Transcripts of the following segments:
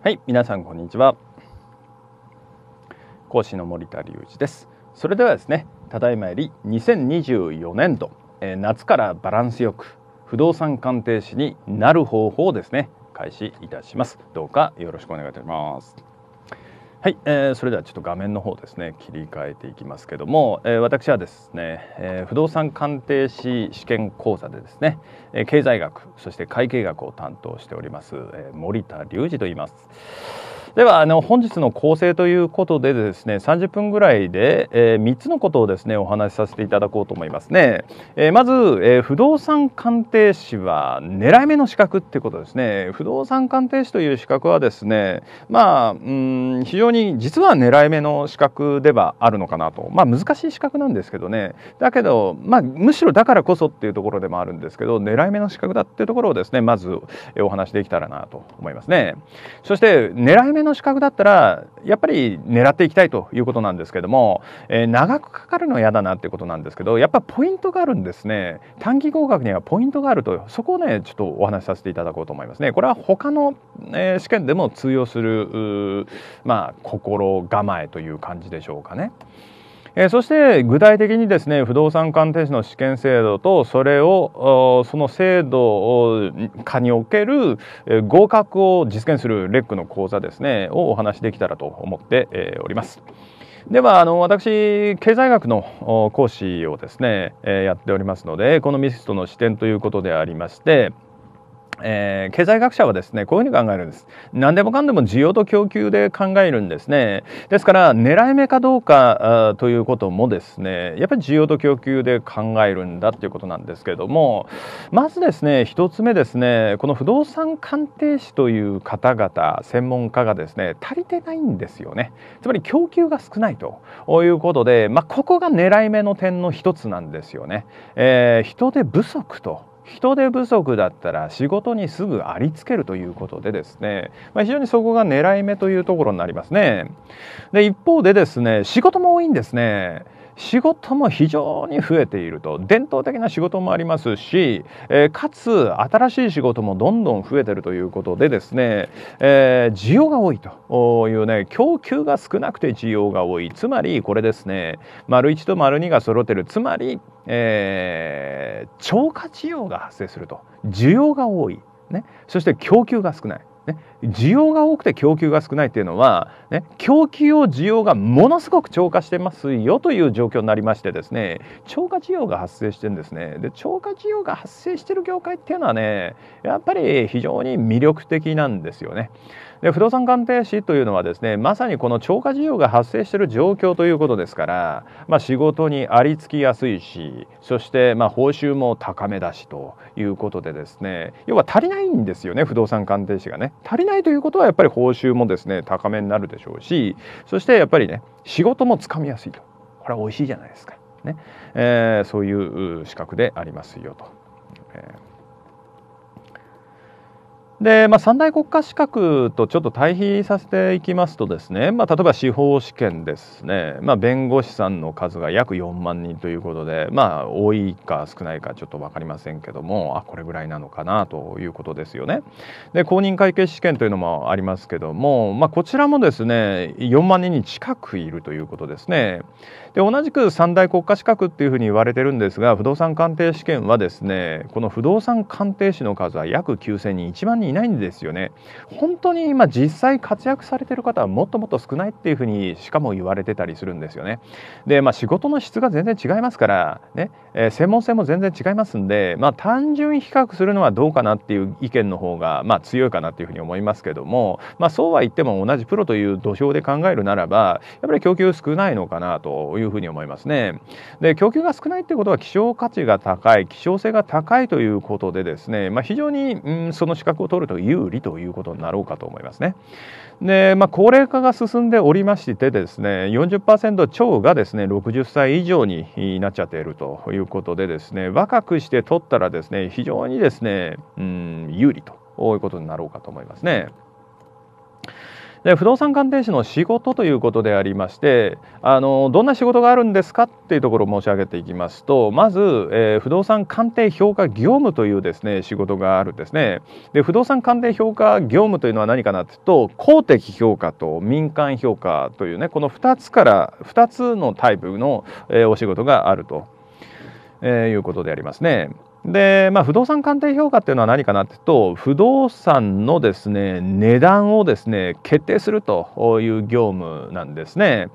はい皆さんこんにちは講師の森田隆一ですそれではですねただいまより2024年度、えー、夏からバランスよく不動産鑑定士になる方法をですね開始いたしますどうかよろしくお願いいたしますはい、えー、それではちょっと画面の方ですね切り替えていきますけども、えー、私はですね、えー、不動産鑑定士試験講座でですね、えー、経済学そして会計学を担当しております、えー、森田隆二と言います。ではあの本日の構成ということでですね30分ぐらいで、えー、3つのことをですねお話しさせていただこうと思いますね、えー、まず、えー、不動産鑑定士は狙い目の資格ってことですね不動産鑑定士という資格はですねまあうん非常に実は狙い目の資格ではあるのかなとまあ難しい資格なんですけどねだけどまあむしろだからこそっていうところでもあるんですけど狙い目の資格だっていうところをですねまずお話できたらなと思いますねそして狙い目めの資格だったらやっぱり狙っていきたいということなんですけども、えー、長くかかるのは嫌だなってことなんですけどやっぱポイントがあるんですね短期合格にはポイントがあるとそこをねちょっとお話しさせていただこうと思いますねこれは他の、えー、試験でも通用するまあ心構えという感じでしょうかね。えそして具体的にですね不動産鑑定士の試験制度とそれをその制度下における合格を実現するレックの講座ですねをお話できたらと思っております。ではあの私経済学の講師をですねやっておりますのでこのミストの視点ということでありましてえー、経済学者はですねこういうふうに考えるんです何でもかんでも需要と供給で考えるんですねですから狙い目かどうかということもですねやっぱり需要と供給で考えるんだっていうことなんですけれどもまずですね一つ目ですねこの不動産鑑定士という方々専門家がですね足りてないんですよねつまり供給が少ないということでまあ、ここが狙い目の点の一つなんですよね、えー、人手不足と人手不足だったら仕事にすぐありつけるということでですね、まあ、非常にそこが狙い目というところになりますね。で一方でですね仕事も多いんですね。仕事も非常に増えていると伝統的な仕事もありますし、えー、かつ新しい仕事もどんどん増えてるということでですね、えー、需要が多いというね供給が少なくて需要が多いつまりこれですね丸1と丸2が揃ってるつまり、えー、超過需要が発生すると需要が多い、ね、そして供給が少ない。ね、需要が多くて供給が少ないというのは、ね、供給を需要がものすごく超過してますよという状況になりましてですね超過需要が発生してるんですねで超過需要が発生してる業界っていうのはねやっぱり非常に魅力的なんですよね。で不動産鑑定士というのはですねまさにこの超過需要が発生している状況ということですから、まあ、仕事にありつきやすいしそしてまあ報酬も高めだしということでですね要は足りないんですよね不動産鑑定士がね足りないということはやっぱり報酬もですね高めになるでしょうしそしてやっぱりね仕事もつかみやすいとこれは美味しいじゃないですかね、えー、そういう資格でありますよと。えーで、まあ、三大国家資格とちょっと対比させていきますとですね、まあ、例えば司法試験ですね、まあ、弁護士さんの数が約4万人ということで、まあ、多いか少ないかちょっと分かりませんけどもあこれぐらいなのかなということですよね。で公認会計試験というのもありますけども、まあ、こちらもですね4万人に近くいるということですね。で同じく三大国家資格っていうふうに言われてるんですが不動産鑑定試験はですねこの不動産鑑定士の数は約9,000人1万人いないんですよね。本当に今実際活躍されてる方はもっともっと少ないっていうふうにしかも言われてたりするんですよね。でまあ仕事の質が全然違いますからね、えー、専門性も全然違いますんでまあ単純比較するのはどうかなっていう意見の方がまあ強いかなっていうふうに思いますけどもまあそうは言っても同じプロという土俵で考えるならばやっぱり供給少ないのかなとというふうに思いますね。で供給が少ないってことは希少価値が高い希少性が高いということでですね、まあ、非常に、うん、その資格を取ると有利ということになろうかと思いますね。で、まあ、高齢化が進んでおりましてですね40%超がですね60歳以上になっちゃっているということでですね若くして取ったらですね非常にですね、うん、有利ということになろうかと思いますね。で不動産鑑定士の仕事ということでありましてあのどんな仕事があるんですかっていうところを申し上げていきますとまず、えー、不動産鑑定評価業務というですね仕事があるんですねで不動産鑑定評価業務というのは何かなっていうと公的評価と民間評価というねこの2つから2つのタイプの、えー、お仕事があると、えー、いうことでありますね。で、まあ、不動産鑑定評価っていうのは何かなっていうと不動産のですね値段をですね決定するという業務なんですね。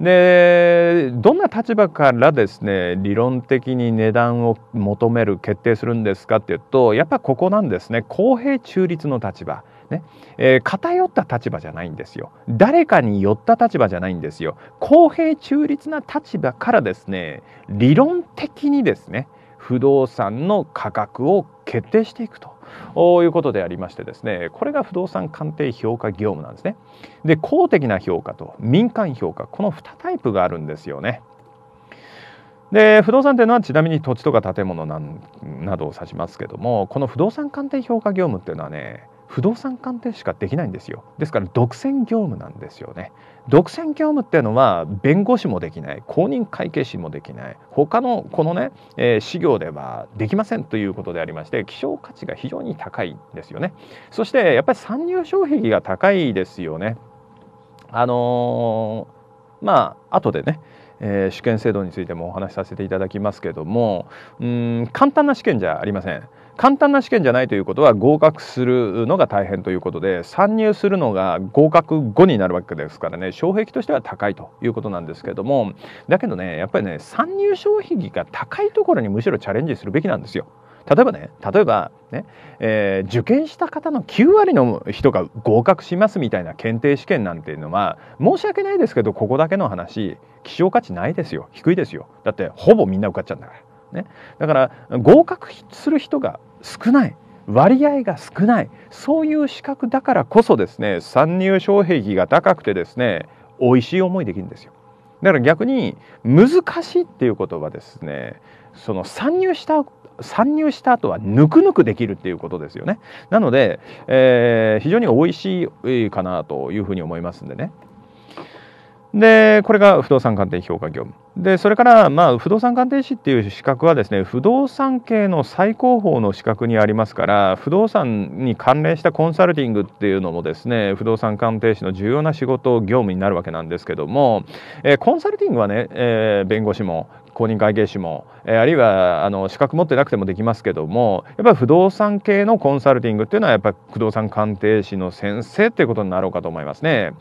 でどんな立場からですね理論的に値段を求める決定するんですかっていうとやっぱここなんですね公平中立の立場。ねえー、偏った立場じゃないんですよ誰かに寄った立場じゃないんですよ公平中立な立場からですね理論的にですね不動産の価格を決定していくということでありましてですねこれが不動産鑑定評価業務なんですね。で公的な評価と民間評価この2タイプがあるんですよね。で不動産っていうのはちなみに土地とか建物なんなどを指しますけどもこの不動産鑑定評価業務っていうのはね不動産鑑定しかできないんですよですから独占業務なんですよね独占業務っていうのは弁護士もできない公認会計士もできない他のこのね、えー、事業ではできませんということでありまして希少価値が非常に高いんですよねそしてやっぱり参入障壁が高いですよねあのー、まあ後でねえー、試験制度についてもお話しさせていただきますけどもうん簡単な試験じゃありません簡単な試験じゃないということは合格するのが大変ということで参入するのが合格後になるわけですからね障壁としては高いということなんですけれどもだけどねやっぱりね参入障壁が高いところにむしろチャレンジするべきなんですよ。例えばね例えばね、えー、受験した方の9割の人が合格しますみたいな検定試験なんていうのは申し訳ないですけどここだけの話希少価値ないですよ低いですよだってほぼみんな受かっちゃうんだから。ね、だから合格する人が少ない割合が少ないそういう資格だからこそですね参入障壁が高くてですね美味しい思いできるんですよだから逆に難しいっていうことはですねその参入した参入した後はぬくぬくできるっていうことですよねなので、えー、非常に美味しいかなというふうに思いますんでねでこれが不動産鑑定評価業務でそれからまあ不動産鑑定士っていう資格はですね不動産系の最高峰の資格にありますから不動産に関連したコンサルティングっていうのもですね不動産鑑定士の重要な仕事業務になるわけなんですけども、えー、コンサルティングはね、えー、弁護士も公認会計士も、えー、あるいはあの資格持ってなくてもできますけどもやっぱり不動産系のコンサルティングっていうのはやっぱり不動産鑑定士の先生っていうことになろうかと思いますね。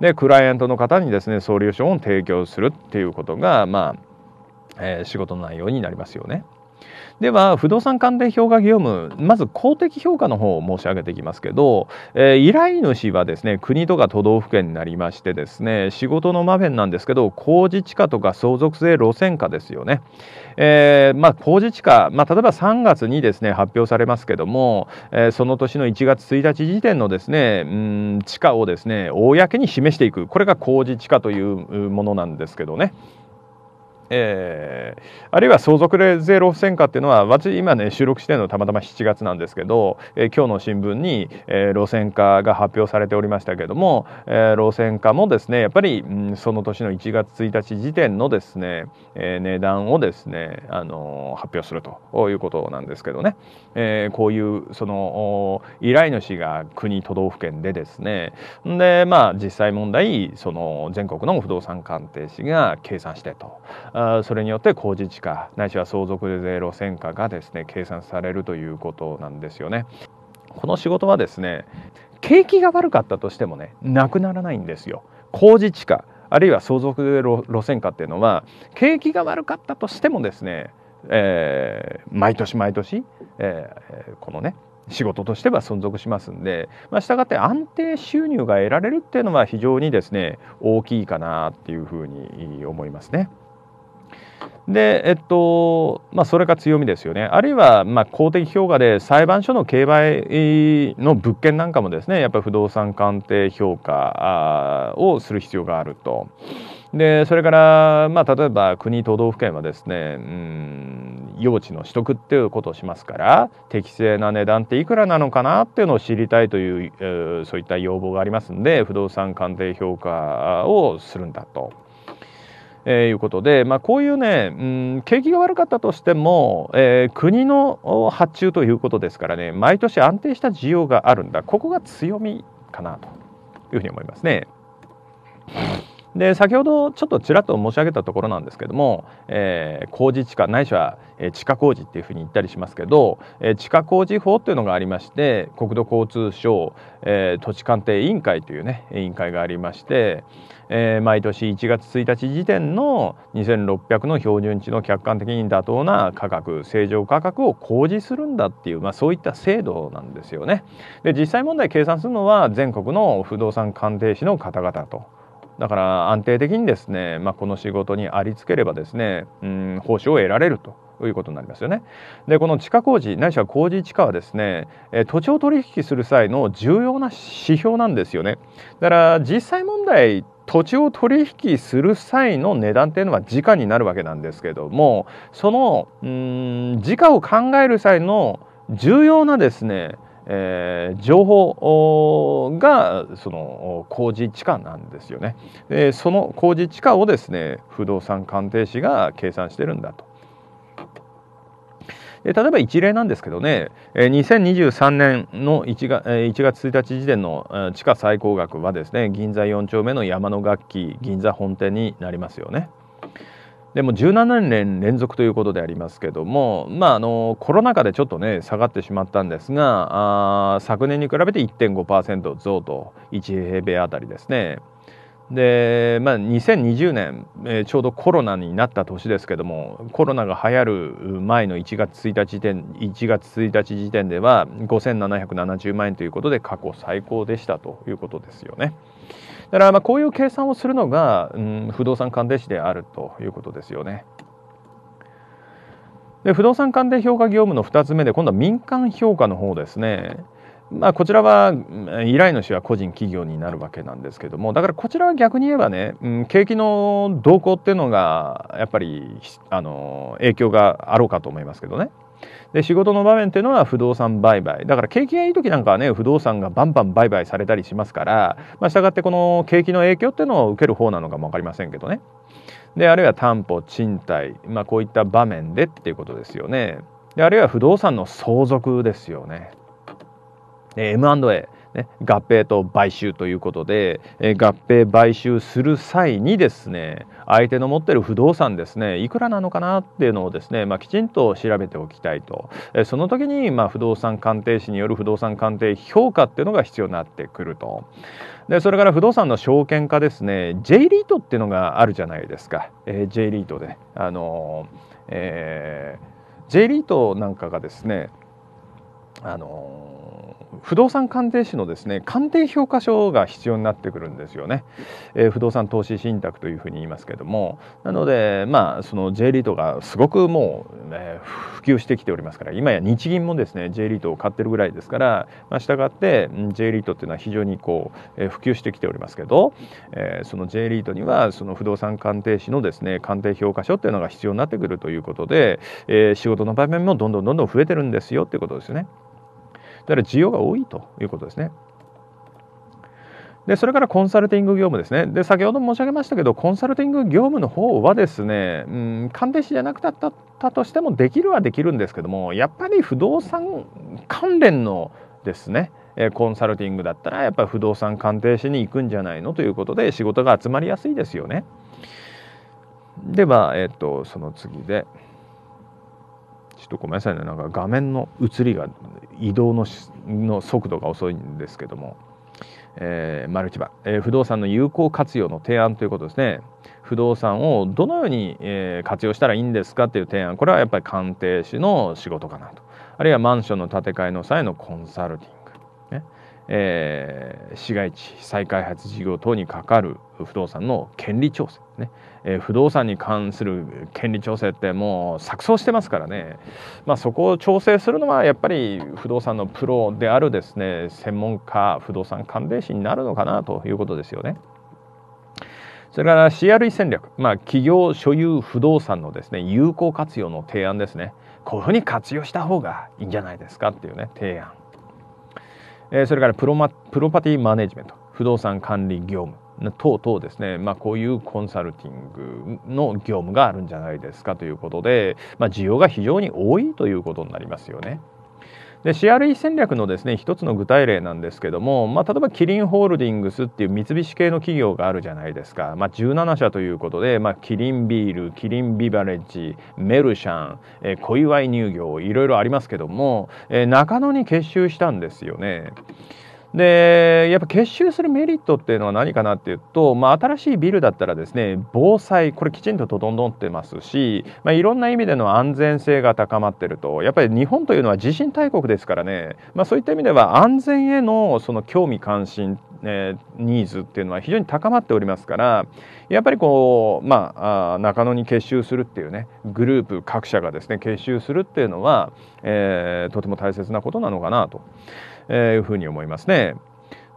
でクライアントの方にですねソリューションを提供するっていうことがまあ、えー、仕事の内容になりますよね。では不動産関連評価業務まず公的評価の方を申し上げていきますけど、えー、依頼主はですね国とか都道府県になりましてですね仕事の場面なんですけど工事地価とか相続税路線価ですよね、えー、まあ、工事地価、まあ、例えば3月にですね発表されますけども、えー、その年の1月1日時点のですねうん地価をですね公に示していくこれが工事地価というものなんですけどね。えー、あるいは相続税路線化果っていうのは私今ね収録してるのたまたま7月なんですけど、えー、今日の新聞に、えー、路線化が発表されておりましたけども、えー、路線化もですねやっぱり、うん、その年の1月1日時点のですね、えー、値段をですね、あのー、発表するということなんですけどね、えー、こういうその依頼主が国都道府県でですねでまあ実際問題その全国の不動産鑑定士が計算してと。あそれによって工事地価ないしは相続税路線価がですね計算されるということなんですよね。この仕事はですね景気が悪かったとしてもねなくならないんですよ。工事地価あるいは相続税路線価っていうのは景気が悪かったとしてもですね、えー、毎年毎年、えー、このね仕事としては存続しますんで、まあ、したがって安定収入が得られるっていうのは非常にですね大きいかなっていうふうに思いますね。で、えっとまあ、それが強みですよねあるいはま公的評価で裁判所の競売の物件なんかもですねやっぱり不動産鑑定評価をする必要があると。でそれから、まあ、例えば国都道府県はですねうん用地の取得っていうことをしますから適正な値段っていくらなのかなっていうのを知りたいという、えー、そういった要望がありますんで不動産鑑定評価をするんだと。えー、いうことで、まあ、こういうね、うん、景気が悪かったとしても、えー、国の発注ということですからね毎年安定した需要があるんだここが強みかなというふうに思いますね。で先ほどちょっとちらっと申し上げたところなんですけども、えー、工事地下ないしは、えー、地下工事っていうふうに言ったりしますけど、えー、地下工事法っていうのがありまして国土交通省、えー、土地鑑定委員会というね委員会がありまして、えー、毎年1月1日時点の2600の標準値の客観的に妥当な価格正常価格を公示するんだっていう、まあ、そういった制度なんですよね。で実際問題計算するのは全国の不動産鑑定士の方々と。だから安定的にですね、まあ、この仕事にありつければですね、うん、報酬を得られるということになりますよね。でこの地下工事ないしは工事地下はですね土地を取引する際の重要な指標なんですよね。だから実際問題土地を取引する際の値段っていうのは時価になるわけなんですけどもそのん時価を考える際の重要なですねえー、情報がその工事地価なんですよね。でその工事地価をですね不動産鑑定士が計算してるんだと。で例えば一例なんですけどね2023年の 1, が1月1日時点の地価最高額はですね銀座4丁目の山の楽器銀座本店になりますよね。でも17年連続ということでありますけども、まあ、あのコロナ禍でちょっとね下がってしまったんですがあ昨年に比べて1.5%増と1平米あたりですね。で、まあ、2020年、えー、ちょうどコロナになった年ですけどもコロナが流行る前の1月1日時点1月1日時点では5770万円ということで過去最高でしたということですよね。だからまあこういう計算をするのが、うん、不動産鑑定士であるということですよね。で不動産鑑定評価業務の2つ目で今度は民間評価の方ですね。まあ、こちらは依頼主は個人企業になるわけなんですけどもだからこちらは逆に言えばね、うん、景気の動向っていうのがやっぱりあの影響があろうかと思いますけどね。で仕事の場面っていうのは不動産売買だから景気がいい時なんかはね不動産がバンバン売買されたりしますから、まあ、したがってこの景気の影響っていうのを受ける方なのかも分かりませんけどねであるいは担保賃貸、まあ、こういった場面でっていうことですよねであるいは不動産の相続ですよね。M&A ね、合併と買収ということで、え合併買収する際にですね相手の持ってる不動産ですねいくらなのかなっていうのをですね、まあ、きちんと調べておきたいと、えその時に、まあ、不動産鑑定士による不動産鑑定評価っていうのが必要になってくると。でそれから不動産の証券化ですね J リートっていうのがあるじゃないですか、えー、J リートで、あのーえー、J リートなんかがですねあのー不動産鑑定士のですね鑑定評価書が必要になってくるんですよね、えー、不動産投資信託というふうに言いますけどもなのでまあその J リートがすごくもう、ね、普及してきておりますから今や日銀もですね J リートを買ってるぐらいですから、まあ、したがって J リートっていうのは非常にこう、えー、普及してきておりますけど、えー、その J リートにはその不動産鑑定士のですね鑑定評価書っていうのが必要になってくるということで、えー、仕事の場面もどんどんどんどん増えてるんですよっていうことですね。だから需要が多いということですね。でそれからコンサルティング業務ですねで先ほど申し上げましたけどコンサルティング業務の方はですね、うん、鑑定士じゃなくたったとしてもできるはできるんですけどもやっぱり不動産関連のですねコンサルティングだったらやっぱり不動産鑑定士に行くんじゃないのということで仕事が集まりやすいですよね。では、えっと、その次で。ょっとごめんなさいねなんか画面の映りが移動のの速度が遅いんですけども、えー、マルチバ、えー、不動産の有効活用の提案ということですね不動産をどのように、えー、活用したらいいんですかっていう提案これはやっぱり鑑定士の仕事かなとあるいはマンションの建て替えの際のコンサルティング、ねえー、市街地再開発事業等にかかる不動産の権利調整ねえ不動産に関する権利調整ってもう錯綜してますからね、まあ、そこを調整するのはやっぱり不動産のプロであるですね専門家不動産鑑定士になるのかなということですよね。それから CRE 戦略、まあ、企業所有不動産のですね有効活用の提案ですねこういうふうに活用した方がいいんじゃないですかっていうね提案、えー、それからプロマプロパティマネジメント不動産管理業務等々ですね、まあ、こういうコンサルティングの業務があるんじゃないですかということで、まあ、需要が非常に多いということになりますよね。で CRE 戦略のですね一つの具体例なんですけども、まあ、例えばキリンホールディングスっていう三菱系の企業があるじゃないですか、まあ、17社ということで、まあ、キリンビールキリンビバレッジメルシャン、えー、小祝乳業いろいろありますけども、えー、中野に結集したんですよね。でやっぱ結集するメリットっていうのは何かなっていうと、まあ、新しいビルだったらですね防災これきちんと整ってますし、まあ、いろんな意味での安全性が高まってるとやっぱり日本というのは地震大国ですからね、まあ、そういった意味では安全へのその興味関心えニーズっていうのは非常に高まっておりますからやっぱりこう、まあ、あ中野に結集するっていうねグループ各社がですね結集するっていうのは、えー、とても大切なことなのかなと。えいうふうに思いますね。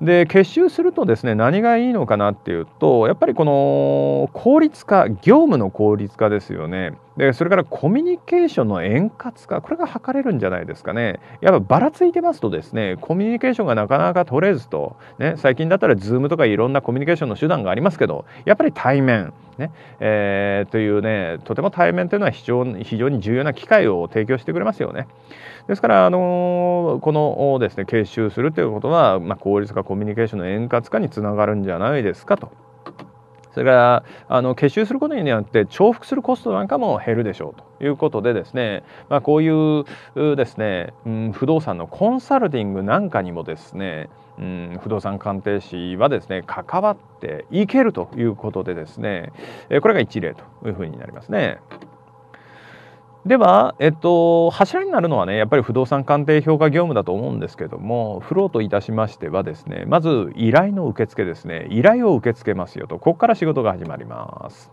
で結集するとですね何がいいのかなっていうとやっぱりこの効率化業務の効率化ですよねでそれからコミュニケーションの円滑化これが図れるんじゃないですかねやっぱばらついてますとですねコミュニケーションがなかなか取れずと、ね、最近だったらズームとかいろんなコミュニケーションの手段がありますけどやっぱり対面ね、えー、というねとても対面というのは非常非常に重要な機会を提供してくれますよね。ですから、あのー、このですね研修するということは、まあ、効率化コミュニケーションの円滑化につながるんじゃないですかと。それからあの結集することによって重複するコストなんかも減るでしょうということでですね、まあ、こういうですね、うん、不動産のコンサルティングなんかにもですね、うん、不動産鑑定士はですね関わっていけるということでですねこれが一例というふうになりますね。では、えっと、柱になるのはねやっぱり不動産鑑定評価業務だと思うんですけどもフローといたしましてはですねまず依頼の受付ですね依頼を受け付けますよとここから仕事が始まります。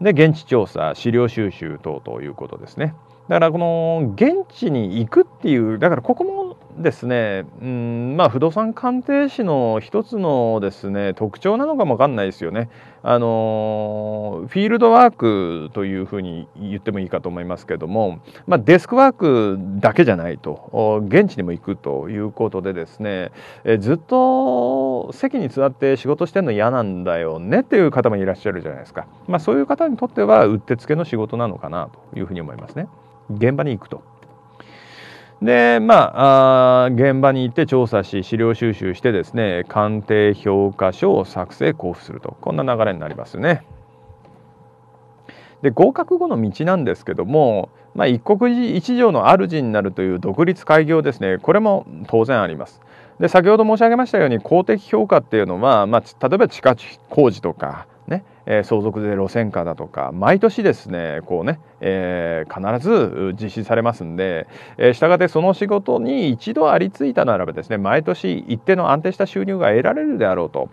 で現地調査資料収集等ということですね。だからこの現地に行くっていうだからここもですねうんまあ不動産鑑定士の一つのですね特徴なのかも分かんないですよねあのフィールドワークというふうに言ってもいいかと思いますけども、まあ、デスクワークだけじゃないと現地にも行くということでですねえずっと席に座って仕事してるの嫌なんだよねっていう方もいらっしゃるじゃないですか、まあ、そういう方にとってはうってつけの仕事なのかなというふうに思いますね現場に行くと。でまあ現場に行って調査し資料収集してですね鑑定評価書を作成交付するとこんな流れになりますよね。で合格後の道なんですけども、まあ、一国一条の主になるという独立開業ですねこれも当然あります。で先ほど申し上げましたように公的評価っていうのは、まあ、例えば地下工事とかえ相続税路線価だとか毎年ですねこうね、えー、必ず実施されますんで、えー、したがってその仕事に一度ありついたならばですね毎年一定の安定した収入が得られるであろうと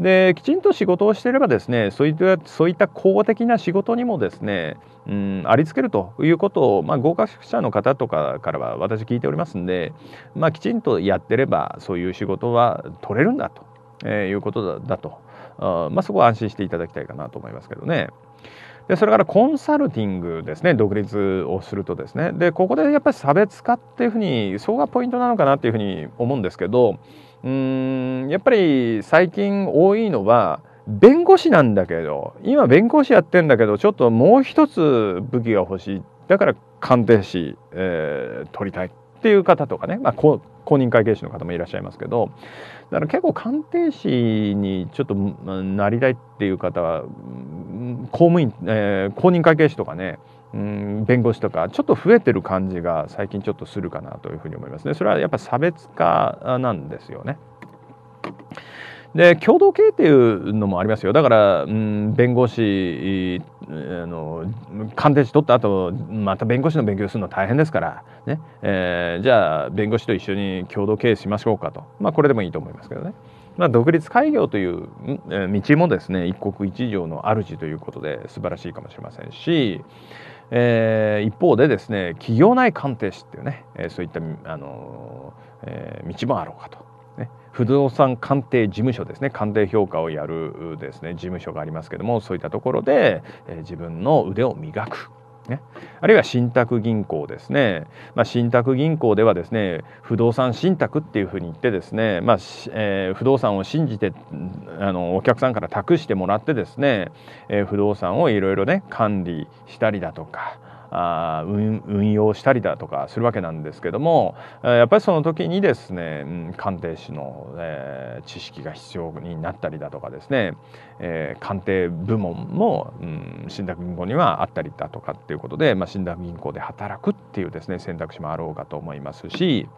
できちんと仕事をしていればですねそういったそういった公的な仕事にもですねうん、ありつけるということを、まあ、合格者の方とかからは私聞いておりますんで、まあ、きちんとやってればそういう仕事は取れるんだと、えー、いうことだだとあまあ、そこは安心していただきたいかなと思いますけどね。でそれからコンサルティングですね独立をするとですねでここでやっぱり差別化っていうふうにそこがポイントなのかなっていうふうに思うんですけどうんやっぱり最近多いのは弁護士なんだけど今弁護士やってんだけどちょっともう一つ武器が欲しいだから鑑定士、えー、取りたいっていう方とかね、まあ、公認会計士の方もいらっしゃいますけどだから結構鑑定士にちょっとなりたいっていう方は公務員、えー、公認会計士とかねうん弁護士とかちょっと増えてる感じが最近ちょっとするかなというふうに思いますね。それはやっぱ差別化なんですよね。で共同経営っていうのもありますよだから、うん、弁護士あの鑑定士取った後また弁護士の勉強するの大変ですからね、えー、じゃあ弁護士と一緒に共同経営しましょうかと、まあ、これでもいいと思いますけどね。まあ、独立開業という道もですね一国一城の主ということで素晴らしいかもしれませんし、えー、一方でですね企業内鑑定士っていうね、えー、そういったあの、えー、道もあろうかと。不動産鑑定事務所ですね鑑定評価をやるですね事務所がありますけどもそういったところで、え自分の腕を磨く。ね、あるいは信託銀行ですね、まあ、信託銀行ではですね不動産信託っていうふうに言ってですね、まあえー、不動産を信じてあのお客さんから託してもらってですね、えー、不動産をいろいろね管理したりだとかあ運用したりだとかするわけなんですけどもやっぱりその時にですね鑑定士の、え知識が必要になったりだとかですね、え鑑定部門も、うん、信託銀行にはあったりだとかっていうことで、ま信託銀行で働くっていうですね選択肢もあろうかと思いますし。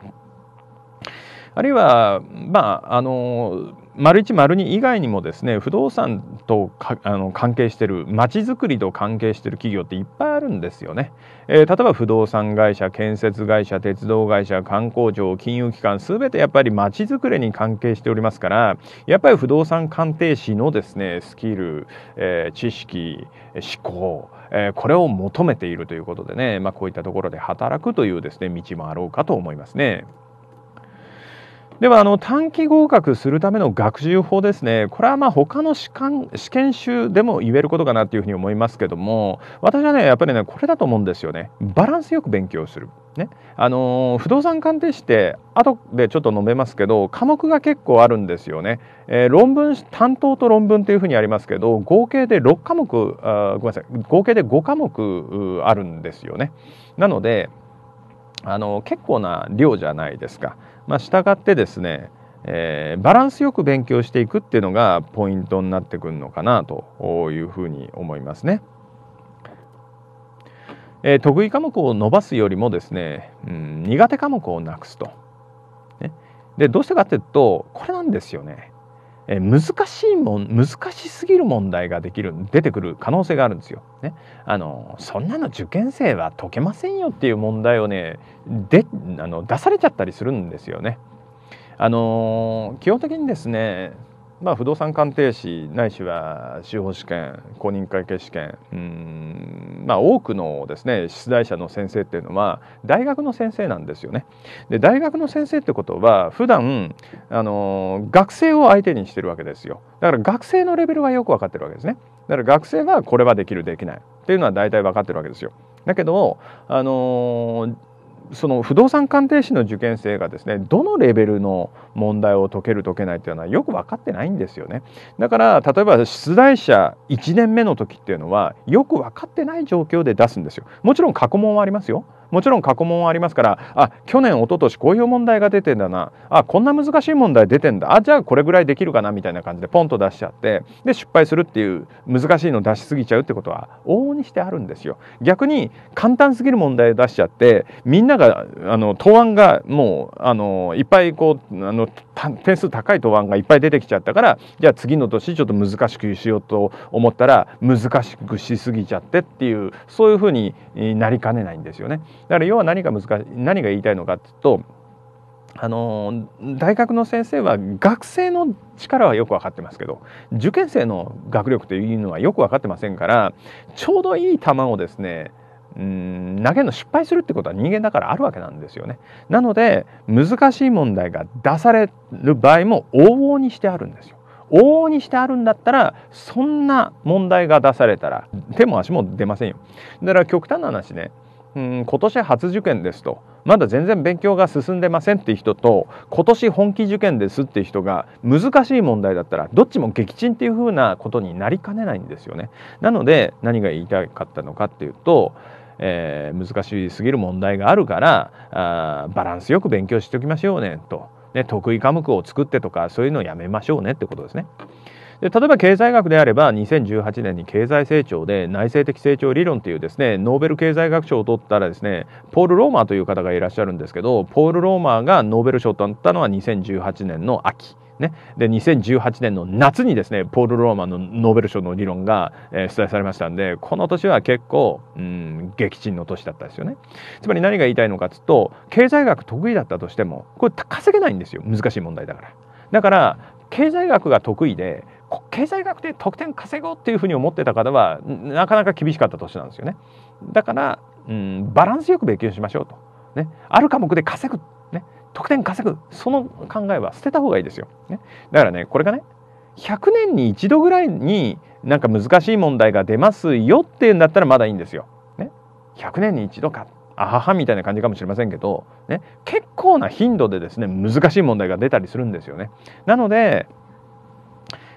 あるいはまああの丸一丸二以外にもですね不動産とあの関係してるまちづくりと関係してる企業っていっぱいあるんですよね、えー、例えば不動産会社建設会社鉄道会社観光庁金融機関すべてやっぱりまちづくりに関係しておりますからやっぱり不動産鑑定士のですねスキル、えー、知識思考えー、これを求めているということでね、まあ、こういったところで働くというですね道もあろうかと思いますね。ではあの短期合格するための学習法ですねこれはまあ他の試験試験でも言えることかなというふうに思いますけども私はねやっぱりねこれだと思うんですよねバランスよく勉強する。ね、あの不動産鑑定士って後でちょっと述べますけど科目が結構あるんですよね、えー、論文担当と論文というふうにありますけど合計で6科目あごめんなさい合計で5科目あるんですよねなのであの結構な量じゃないですかまあ、従ってですね、えー、バランスよく勉強していくっていうのがポイントになってくるのかなというふうに思いますね。えー、得意科目を伸ばすよりもですね、うん、苦手科目をなくすと。ね、でどうしてかっていうとこれなんですよね。え難しいもん難しすぎる問題ができる出てくる可能性があるんですよ。ね、あのそんなの受験生は解けませんよっていう問題をねであの出されちゃったりするんですよね。あの基本的にですねまあ、不動産鑑定士ないしは司法試験公認会計試験うんまあ多くのですね出題者の先生っていうのは大学の先生なんですよね。で大学の先生ってことは普段あの学生を相手にしてるわけですよ。だから学生のレベルはよく分かってるわけですね。だから学生はこれはできるできないっていうのは大体分かってるわけですよ。だけどあのその不動産鑑定士の受験生がですねどのレベルの問題を解ける解けないというのはよく分かってないんですよねだから例えば出題者1年目の時っていうのはよく分かってない状況で出すんですよもちろん過去問はありますよもちろん過去問はありますからあ去年一昨年こういう問題が出てんだなあこんな難しい問題出てんだあじゃあこれぐらいできるかなみたいな感じでポンと出しちゃってで失敗するっていう難しいの出しすぎちゃうってことは往々にしてあるんですよ。逆に簡単すぎる問題を出しちゃってみんながあの答案がもうあのいっぱいこうあの点数高い答案がいっぱい出てきちゃったからじゃあ次の年ちょっと難しくしようと思ったら難しくしすぎちゃってっていうそういうふうになりかねないんですよね。だから要は何が難し何が言いたいのかっていうとあの大学の先生は学生の力はよく分かってますけど受験生の学力というのはよく分かってませんからちょうどいい球をですねうん投げの失敗するってことは人間だからあるわけなんですよね。なので難しい問題が出される場合も往々にしてあるんですよ。往々にしてあるんだったらそんな問題が出されたら手も足も出ませんよ。だから極端な話ねうん今年初受験ですとまだ全然勉強が進んでませんっていう人と今年本気受験ですっていう人が難しい問題だったらどっちも撃沈っていうふうなことになりかねないんですよね。なので何が言いたかったのかっていうとえー、難しすぎる問題があるからあバランスよく勉強しておきましょうねと、ね、得意科目を作ってとかそういうのをやめましょうねってことですね。で例えば経済学であれば2018年に経済成長で内政的成長理論というですねノーベル経済学賞を取ったらですねポール・ローマーという方がいらっしゃるんですけどポール・ローマーがノーベル賞を取ったのは2018年の秋。ね、で2018年の夏にですねポール・ローマンのノーベル賞の議論が、えー、出題されましたんでこの年は結構、うん、激沈の年だったですよねつまり何が言いたいのかというと経済学得意だったとしてもこれ稼げないんですよ難しい問題だからだから経済学が得意で経済学で得点稼ごうっていうふうに思ってた方はなかなか厳しかった年なんですよねだから、うん、バランスよく勉強しましょうと、ね、ある科目で稼ぐ得点稼ぐその考えは捨てた方がいいですよ、ね、だからねこれがね100年に一度ぐらいになんか難しい問題が出ますよっていうんだったらまだいいんですよ。ね、100年に一度かあははみたいな感じかもしれませんけど、ね、結構な頻度でですね難しい問題が出たりするんですよね。なので、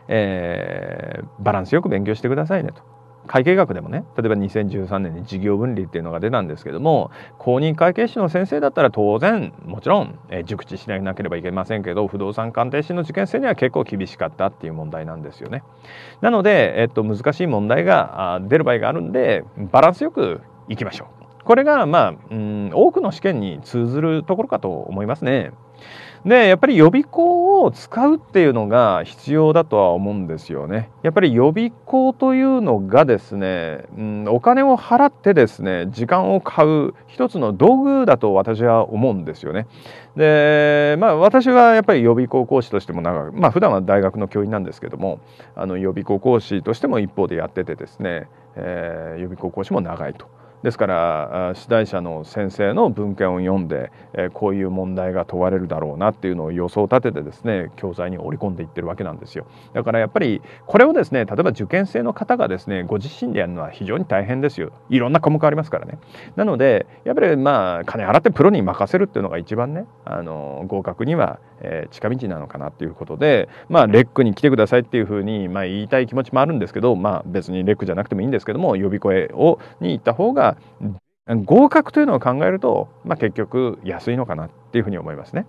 えー、バランスよく勉強してくださいねと。会計学でもね例えば2013年に事業分離っていうのが出たんですけども公認会計士の先生だったら当然もちろん、えー、熟知しなければいけませんけど不動産鑑定士の受験生には結構厳しかったっていう問題なんですよね。なので、えっと、難しい問題が出る場合があるんでバランスよくいきましょう。これが、まあ、うん、多くの試験に通ずるところかと思いますね。でやっぱり予備校を使うっていうのが必要だとは思うんですよね。やっぱり予備校というのがですね、うん、お金を払ってですね時間を買う一つの道具だと私は思うんですよね。でまあ私はやっぱり予備校講師としても長くまあ普段は大学の教員なんですけどもあの予備校講師としても一方でやっててですね、え予備校講師も長いと。ですから主題者の先生の文献を読んでこういう問題が問われるだろうなっていうのを予想立ててですね教材に織り込んでいってるわけなんですよだからやっぱりこれをですね例えば受験生の方がですねご自身でやるのは非常に大変ですよいろんな科目ありますからねなのでやっぱりまあ金払ってプロに任せるっていうのが一番ねあの合格にはえー、近道なのかなっていうことで、まあ、レックに来てくださいっていうふうに、まあ、言いたい気持ちもあるんですけど、まあ、別にレックじゃなくてもいいんですけども呼び声をに行った方が合格というのを考えると、まあ、結局安いのかなっていうふうに思いますね。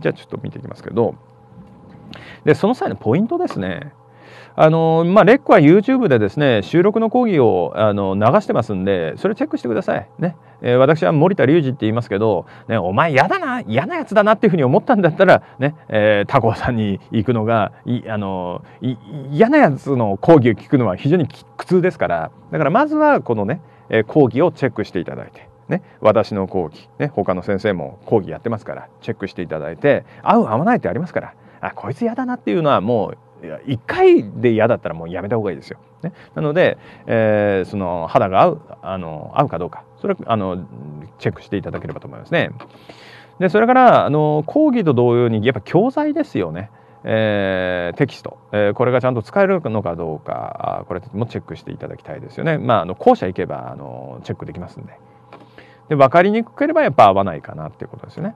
じゃあちょっと見ていきますけどでその際のポイントですね。あのまあ、レックは YouTube でですね収録の講義をあの流してますんでそれチェックしてくださいね、えー、私は森田隆二って言いますけど、ね、お前嫌だな嫌なやつだなっていうふうに思ったんだったらね、えー、他校さんに行くのがいあの嫌なやつの講義を聞くのは非常に苦痛ですからだからまずはこのね、えー、講義をチェックしていただいて。ね、私の講義、ね、他の先生も講義やってますからチェックしていただいて合う合わないってありますからあこいつ嫌だなっていうのはもう1回で嫌だったらもうやめた方がいいですよ。ね、なので、えー、その肌が合うあの合うかどうかそれあのチェックしていただければと思いますね。でそれからあの講義と同様にやっぱ教材ですよね。えー、テキスト、えー、これがちゃんと使えるのかどうかこれもチェックしていただきたいですよね。まあ、あの校舎行けばあのチェックできますんでで分かりにくければやっぱ合わないかなっていうことですよね。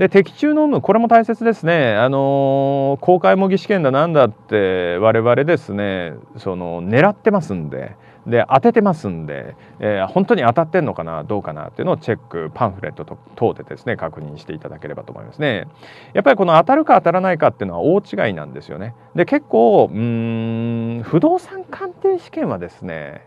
で的中の有無これも大切ですね、あのー、公開模擬試験だなんだって我々ですねその狙ってますんでで当ててますんで、えー、本当に当たってんのかなどうかなっていうのをチェックパンフレット等でですね確認していただければと思いますね。やっぱりこの当たるか当たらないかっていうのは大違いなんですよね。で結構うん不動産鑑定試験はですね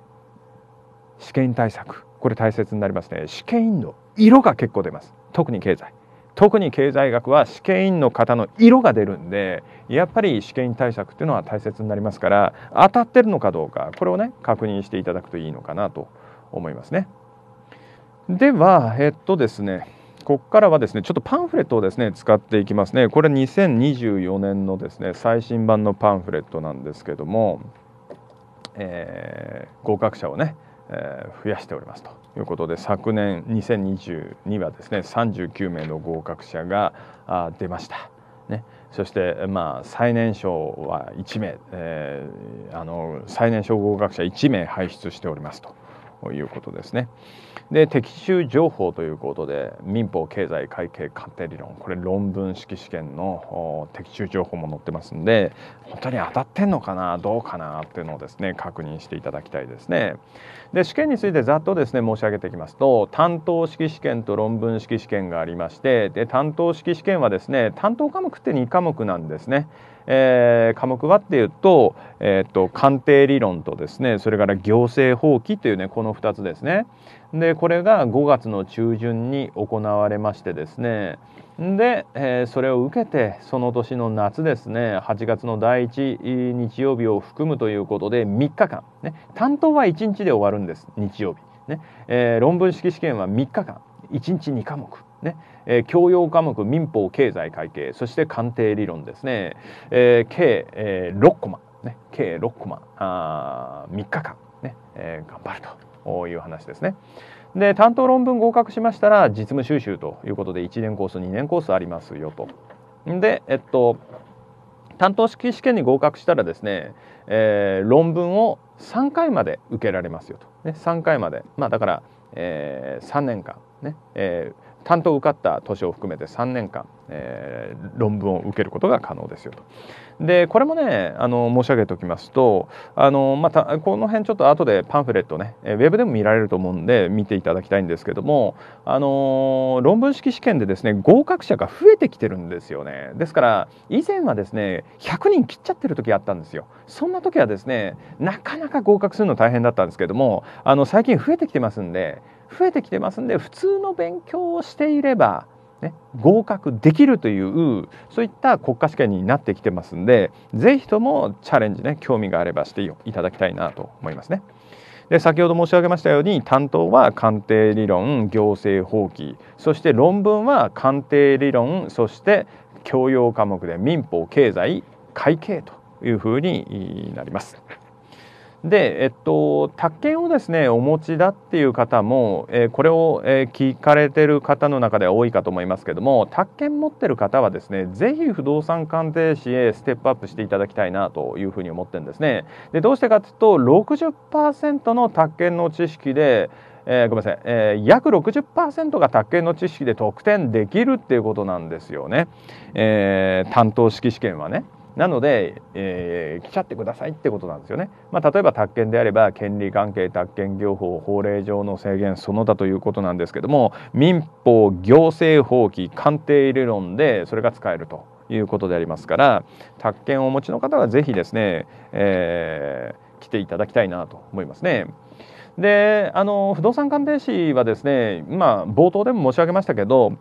試験対策これ大切になりますね試験員の色が結構出ます特に経済。特に経済学は試験員の方の色が出るんでやっぱり試験員対策っていうのは大切になりますから当たってるのかどうかこれをね確認していただくといいのかなと思いますね。ではえっとですねここからはですねちょっとパンフレットをですね使っていきますねこれ2024年のですね最新版のパンフレットなんですけども、えー、合格者をねえ増やしておりますということで昨年2022はですね39名の合格者があ出ました。ね、そして、まあ、最年少は1名、えー、あの最年少合格者1名輩出しておりますということですね。で適中情報ということで民法経済会計鑑定理論これ論文式試験の適中情報も載ってますんで本当に当たってんのかなどうかなっていうのをですね確認していただきたいですね。で試験についてざっとですね申し上げていきますと担当式試験と論文式試験がありましてで担当式試験はですね担当科目って2科目なんですね。えー、科目がっていうと,、えーと、鑑定理論とですねそれから行政法規というねこの2つですね。でこれが5月の中旬に行われましてですねで、えー、それを受けてその年の夏ですね8月の第1日曜日を含むということで3日間、ね、担当は1日で終わるんです日曜日、ねえー、論文式試験は3日間1日2科目。ね、えー、教養科目民法経済会計そして鑑定理論ですね、えー、計、えー、6コマ、ね、計6コマあ3日間ね、えー、頑張るという話ですね。で担当論文合格しましたら実務収集ということで1年コース2年コースありますよと。でえっと担当式試験に合格したらですね、えー、論文を3回まで受けられますよと、ね、3回までまあだから、えー、3年間ね、えー、担当受かった年を含めて3年間、えー、論文を受けることが可能ですよと。でこれもねあの申し上げておきますとあの、またこの辺ちょっと後でパンフレットねウェブでも見られると思うんで見ていただきたいんですけどもあの論文式試験でですね合格者が増えてきてるんですよね。ですから以前はですね100人切っちゃってる時あったんですよ。そんな時はですねなかなか合格するの大変だったんですけどもあの最近増えてきてますんで増えてきてますんで普通の勉強をしていれば、ね、合格できるというそういった国家試験になってきてますんで是非ともチャレンジね興味があればしていただきたいなと思いますね。で先ほど申し上げましたように担当は鑑定理論行政法規そして論文は鑑定理論そして教養科目で民法経済会計というふうになります。で、えっと、宅建をですねお持ちだっていう方も、えー、これを、えー、聞かれてる方の中では多いかと思いますけども宅建持ってる方はですね是非不動産鑑定士へステップアップしていただきたいなというふうに思ってるんですね。でどうしてかというと60%の宅建の知識でえー、ごめんなさい、えー、約60%が宅建の知識で得点できるっていうことなんですよね、えー、担当式試験はね。なので、えー、来ちゃってくださいってことなんですよね。まあ、例えば宅建であれば権利関係宅建業法法令上の制限その他ということなんですけども民法行政法規鑑定理論でそれが使えるということでありますから宅建をお持ちの方は是非ですね、えー、来ていただきたいなと思いますね。であの不動産鑑定士はですね、まあ、冒頭でも申し上げましたけど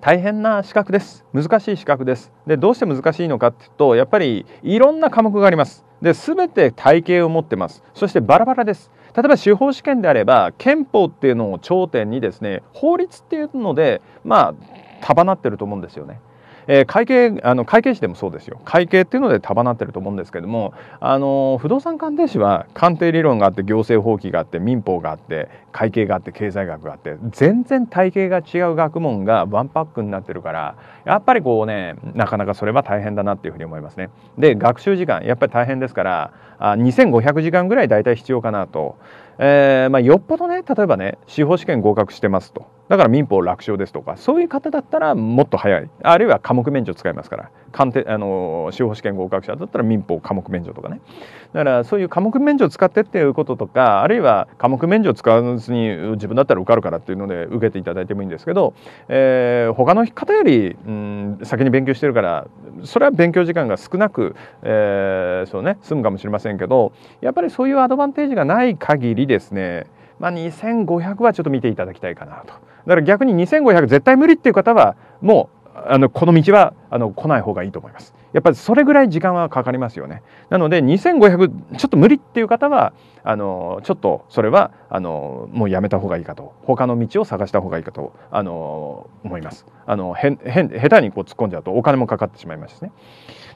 大変な資格です難しい資格ですでどうして難しいのかっていうとやっぱりいろんな科目がありますで全て体系を持ってますそしてバラバラです例えば司法試験であれば憲法っていうのを頂点にですね法律っていうのでまあ束なってると思うんですよねえー、会計あの会計士でもそうですよ会計っていうので束なってると思うんですけどもあの不動産鑑定士は鑑定理論があって行政法規があって民法があって会計があって経済学があって全然体系が違う学問がワンパックになってるからやっぱりこうねなかなかそれは大変だなっていうふうに思いますね。で学習時間やっぱり大変ですからあ2500時間ぐらい大体必要かなと。えーまあ、よっぽどね例えばね司法試験合格してますとだから民法楽勝ですとかそういう方だったらもっと早いあるいは科目免除使いますから鑑定あの司法試験合格者だったら民法科目免除とかねだからそういう科目免除使ってっていうこととかあるいは科目免除使わずに自分だったら受かるからっていうので受けていただいてもいいんですけど、えー、他の方より、うん、先に勉強してるからそれは勉強時間が少なく、えー、そうね済むかもしれませんけどやっぱりそういうアドバンテージがない限りですねまあ、2500はちょっと見ていただきたいかなと。だから逆に2500絶対無理っていう方はもうあのこの道はあの来ない方がいいと思います。やっぱりそれぐらい時間はかかりますよね。なので2500ちょっと無理っていう方はあのちょっとそれはあのもうやめた方がいいかと他の道を探した方がいいかとあの思います。あのへへ下手にこう突っ込んじゃうとお金もかかってしまいますしね。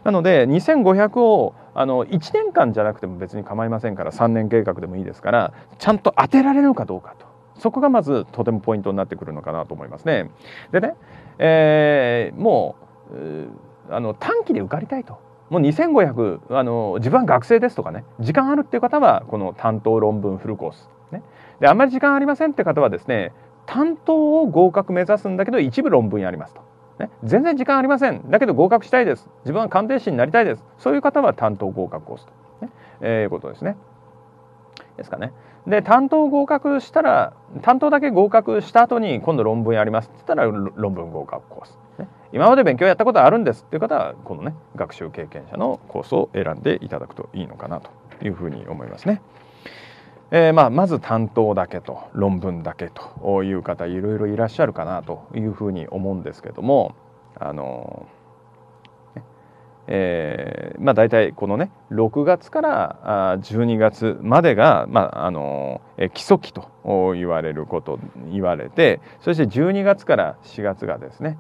なので2500をあの1年間じゃなくても別に構いませんから3年計画でもいいですからちゃんと当てられるかどうかと。そこがまずとてもポイントになってくるのかなと思いますね。でね、えー、もう、あの短期で受かりたいと。もう2500あの自分は学生ですとかね時間あるっていう方はこの担当論文フルコース、ね、であんまり時間ありませんって方はですね担当を合格目指すんだけど一部論文やりますと、ね、全然時間ありませんだけど合格したいです自分は鑑定士になりたいですそういう方は担当合格コースと、ねえー、いうことですね。ですかねで担当合格したら担当だけ合格した後に今度論文やりますって言ったら論文合格コース、ね、今まで勉強やったことあるんですっていう方はこのね学習経験者のコースを選んでいただくといいのかなというふうに思いますね。えー、まあまず担当だけと論文だけという方いろいろいらっしゃるかなというふうに思うんですけどもあのー、えまあ、大体このね6月から12月までが、まあ、あの基礎期と言われること言われてそして12月から4月がですね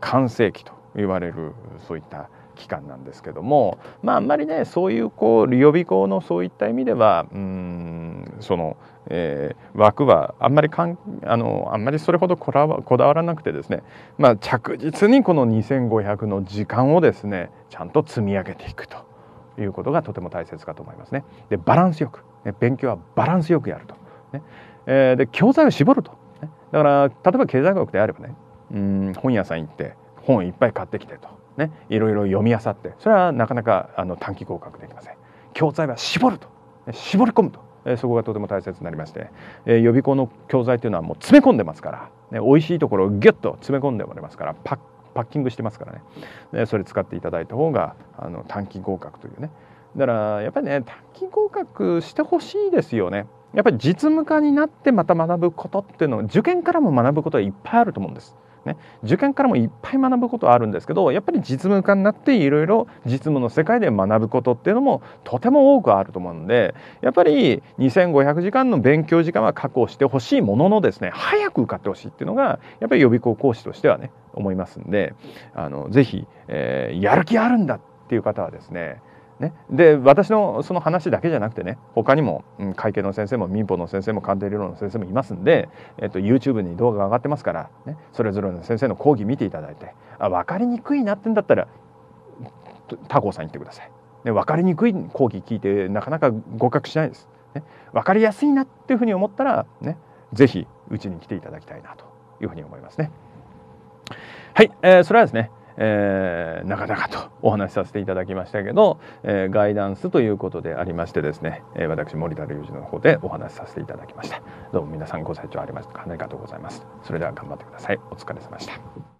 完成期と言われるそういった期間なんですけども、まあ、あんまりねそういうこう予備校のそういった意味ではうんその、えー、枠はあんまりかんあのあんまりそれほどこだわらなくてですね、まあ、着実にこの2500の時間をですねちゃんと積み上げていくということがとても大切かと思いますね。でバランスよく、ね、勉強はバランスよくやると。ねえー、で教材を絞ると、ね、だから例えば経済学であればねうん本屋さん行って本いっぱい買ってきてと、ね、いろいろ読みあさってそれはなかなかあの短期合格できません。教材は絞ると絞り込むとそこがとても大切になりまして予備校の教材というのはもう詰め込んでますから、ね、美味しいところをギュッと詰め込んでおりますからパッパッキングしてますからねそれ使っていただいた方があの短期合格というねだからやっぱりね短期合格してほしいですよねやっぱり実務家になってまた学ぶことっていうの受験からも学ぶことはいっぱいあると思うんです。ね受験からもいっぱい学ぶことはあるんですけどやっぱり実務家になっていろいろ実務の世界で学ぶことっていうのもとても多くあると思うのでやっぱり2500時間の勉強時間は確保してほしいもののですね早く受かってほしいっていうのがやっぱり予備校講師としてはね思いますんであのぜひ、えー、やる気あるんだっていう方はですねね、で私のその話だけじゃなくてね他にも、うん、会計の先生も民法の先生も鑑定理論の先生もいますんで、えっと、YouTube に動画が上がってますから、ね、それぞれの先生の講義見ていただいてあ分かりにくいなってんだったら他校さん言ってください。ね、分かりにくい講義聞いてなかなか合格しないです。ね、分かりやすいなっていうふうに思ったらね是非うちに来ていただきたいなというふうに思いますね。はい、えー、それはですねえー、なかなかとお話しさせていただきましたけど、えー、ガイダンスということでありましてですね、え私森田隆二の方でお話しさせていただきましたどうも皆さんご清聴ありましたありがとうございますそれでは頑張ってくださいお疲れ様でした